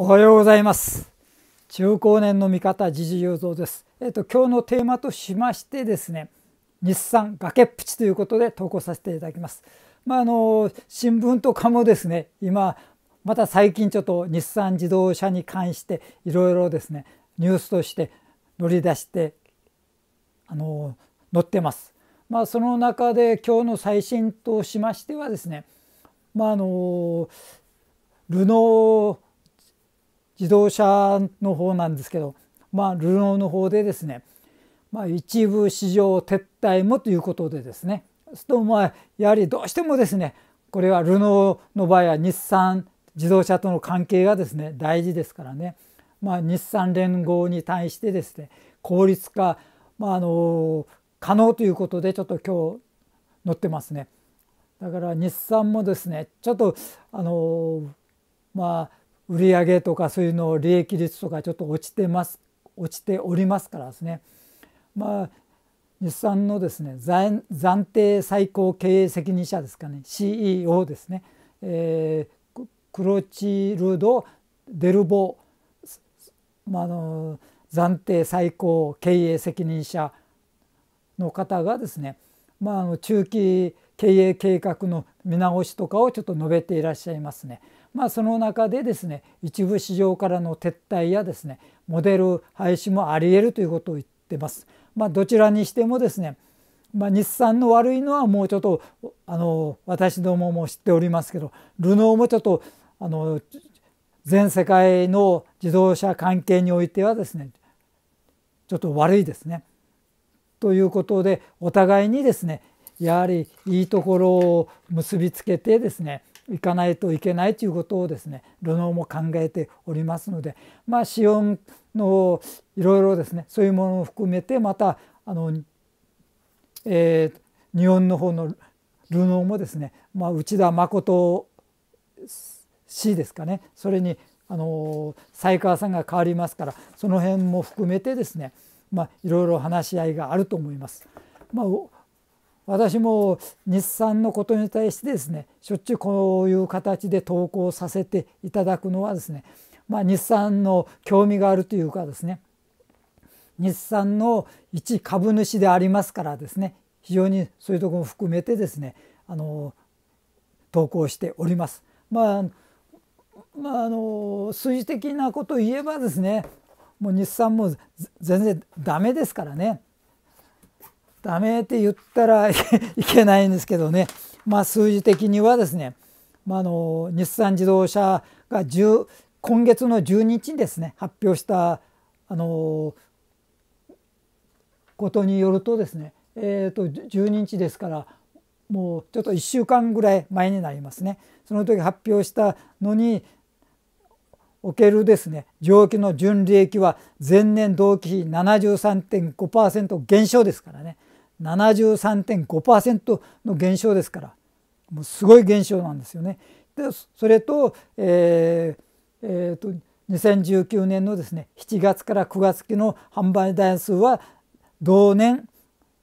おはようございます中高年の味方時事雄三ですえっ、と今日のテーマとしましてですね日産崖っぷちということで投稿させていただきますまああの新聞とかもですね今また最近ちょっと日産自動車に関していろいろですねニュースとして乗り出してあの載ってますまあその中で今日の最新としましてはですねまああのルノー自動車の方なんですけど、まあ、ルノーの方でですね、まあ、一部市場撤退もということでですねすとまあやはりどうしてもですねこれはルノーの場合は日産自動車との関係がですね大事ですからね、まあ、日産連合に対してですね効率化、まあ、あの可能ということでちょっと今日載ってますね。だから日産もですねちょっとあのまあ売上とかそういうの利益率とかちょっと落ちてます落ちておりますからですねまあ日産のですね暫定最高経営責任者ですかね CEO ですね、えー、クロチルド・デルボまあの暫定最高経営責任者の方がですね、まあ、あの中期経営計画の見直しとかをちょっと述べていらっしゃいますね。まあ、その中でですね一部市場からの撤退やですねモデル廃止もありえるということを言ってます。まあ、どちらにしてもですね、まあ、日産の悪いのはもうちょっとあの私どもも知っておりますけどルノーもちょっとあの全世界の自動車関係においてはですねちょっと悪いですね。ということでお互いにですねやはりいいところを結びつけてですね行かないといけないということをですねルノーも考えておりますのでまあ資本のいろいろですねそういうものを含めてまたあの、えー、日本の方のルノーもですね、まあ、内田誠氏ですかねそれにあの才川さんが変わりますからその辺も含めてですね、まあ、いろいろ話し合いがあると思います。まあ私も日産のことに対してですねしょっちゅうこういう形で投稿させていただくのはですね、まあ、日産の興味があるというかですね日産の一株主でありますからですね非常にそういうところも含めてですねあの投稿しております。まあまあ、あの数字的なことを言えばですねもう日産も全然ダメですからね。ダメって言ったら いけないんですけどね、まあ、数字的にはですね、まああの、日産自動車が10今月の12日にですね発表したあのことによるとですね、えー、と12日ですからもうちょっと1週間ぐらい前になりますねその時発表したのにおけるですね上期の純利益は前年同期比73.5%減少ですから73.5%の減少ですからもうすごい減少なんですよね。でそれと,、えーえーと、と2019年のですね7月から9月期の販売台数は同年、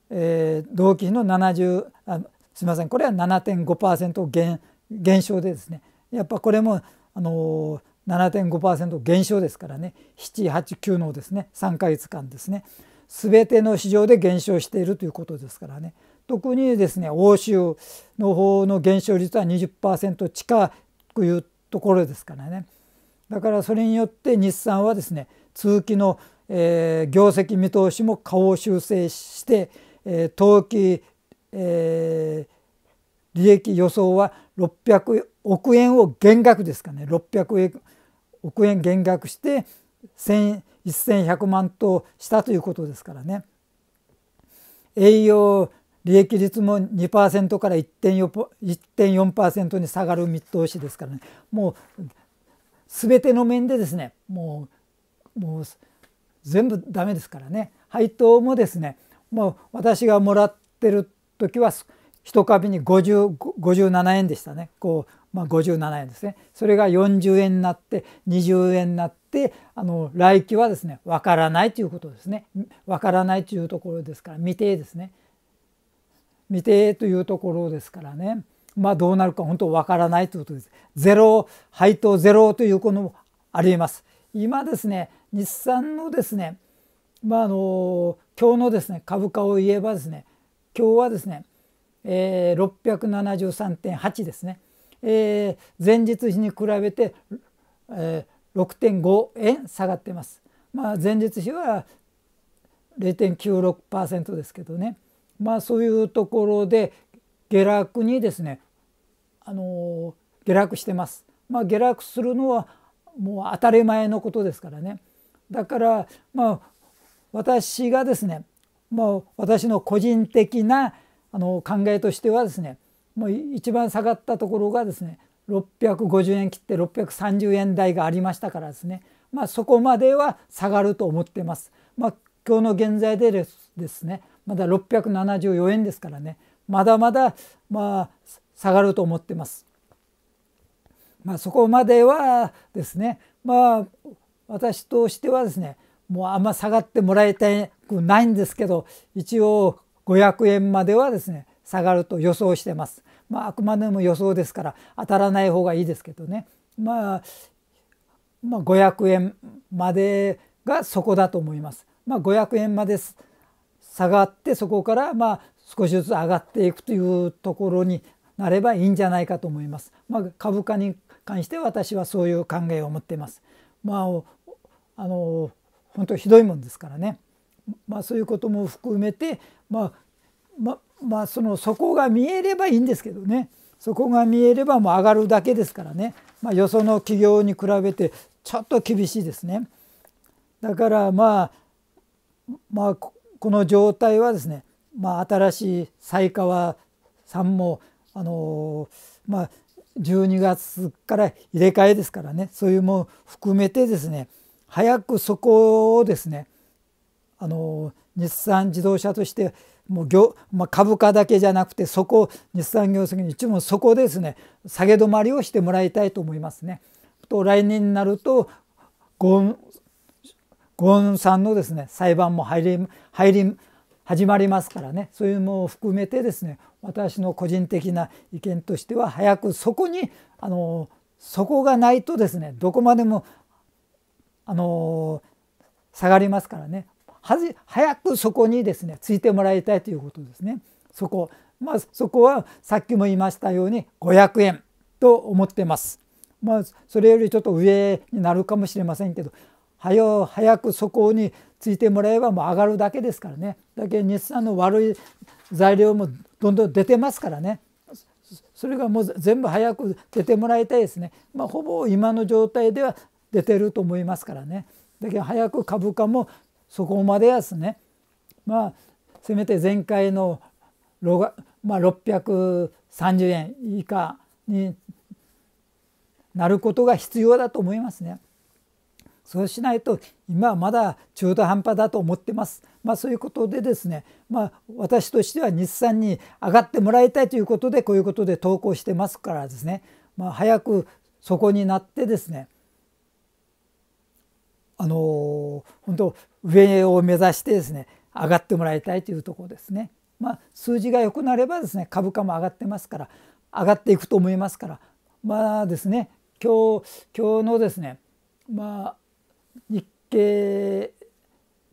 えー、同期の70あすみませんこれは7.5%減減少でですねやっぱこれも、あのー、7.5%減少ですからね789のですね3か月間ですね。全ての市場で減少しているということですからね特にですね欧州の方の減少率は20%近くいうところですからねだからそれによって日産はですね通期の、えー、業績見通しも顔を修正して、えー、当期、えー、利益予想は600億円を減額ですかね600億円減額して1100万頭したということですからね栄養利益率も2%から1.4%に下がる見通しですからねもう全ての面でですねもうもう全部ダメですからね配当もですねもう私がもらってる時は1株に5 7円でしたねこう、まあ、57円ですねそれが40円になって20円になってあの来期はですね分からないということですね分からないというところですから未定ですね未定というところですからねまあどうなるか本当分からないということです。ゼロ配当ゼロということもありえます。今ですね日産のですねまああの今日のですね株価を言えばですね今日はですねえー、673.8ですね、えー、前日比に比べて、えー、6.5円下がってます。まあ、前日比は0.96%ですけどね、まあ、そういうところで下落にですね、あのー、下落してます。まあ、下落するのはもう当たり前のことですからね。だからまあ私がですね、まあ、私の個人的なあの考えとしてはですねもう一番下がったところがですね650円切って630円台がありましたからですね、まあ、そこまでは下がると思ってます。まあ、今日の現在でですねまだ674円ですからねまだまだまあ下がると思ってます。まあ、そこまではですねまあ私としてはですねもうあんま下がってもらいたくないんですけど一応500円まではですね下がると予想してます。まあ、あくまでも予想ですから当たらない方がいいですけどね、まあ、まあ500円までがそこだと思います。まあ、500円まで下がってそこからまあ少しずつ上がっていくというところになればいいんじゃないかと思います。まあ、株価に関して私はそういう考えを持っています。まあ、あの本当ひどいもんですからね。まあ、そういうことも含めて、まあ、ままあその底が見えればいいんですけどねそこが見えればもう上がるだけですからね、まあ、よその企業に比べてちょっと厳しいですね。だからまあまあこの状態はですね、まあ、新しい才川さんもあのまあ12月から入れ替えですからねそういうも含めてですね早くそこをですねあの日産自動車としてもう業、まあ、株価だけじゃなくてそこ日産業績に一問そこですね下げ止まりをしてもらいたいと思いますね。と来年になるとゴーンゴンさんのですね裁判も入り入り始まりますからねそういうのを含めてですね私の個人的な意見としては早くそこにあのそこがないとですねどこまでもあの下がりますからねはじ早くそこにですねついてもらいたいということですね。そこまあ、そこはさっきも言いましたように500円と思ってます。まあ、それよりちょっと上になるかもしれませんけど早早くそこについてもらえばもう上がるだけですからねだけ日産の悪い材料もどんどん出てますからねそれがもう全部早く出てもらいたいですね、まあ、ほぼ今の状態では出てると思いますからねだけど早く株価もそこまでやすねまあせめて前回の、まあ、630円以下になることが必要だと思いますね。そうしないと今はまだ中途半端だと思ってます。まあそういうことでですね、まあ私としては日産に上がってもらいたいということでこういうことで投稿してますからですね、まあ早くそこになってですね、あの本当上を目指してですね上がってもらいたいというところですね。まあ、数字が良くなればですね株価も上がってますから上がっていくと思いますからまあですね今日今日のですねまあ日経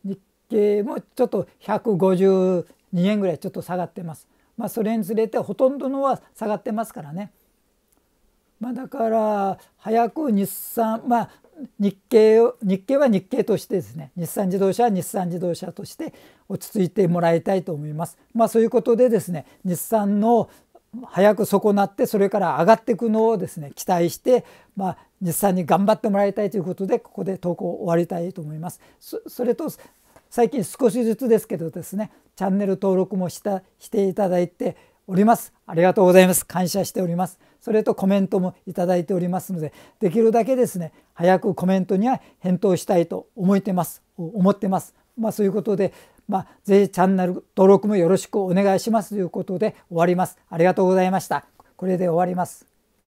日経もちょっと152円ぐらいちょっと下がってます。まあ、それにつれてほとんどのは下がってますからね。まあ、だから早く日産、まあ、日経日経は日経としてですね日産自動車は日産自動車として落ち着いてもらいたいと思います。まあ、そういうことでですね日産の早く損なってそれから上がっていくのをですね期待して、まあ、日産に頑張ってもらいたいということでここで投稿を終わりたいと思います。それと最近少しずつですけどですねチャンネル登録もしたしていただいております。ありがとうございます。感謝しております。それとコメントも頂いておりますのでできるだけですね早くコメントには返答したいと思ってます思ってます。まあ、そういうことで、まあ、ぜひチャンネル登録もよろしくお願いしますということで終わります。ありがとうございました。これで終わります。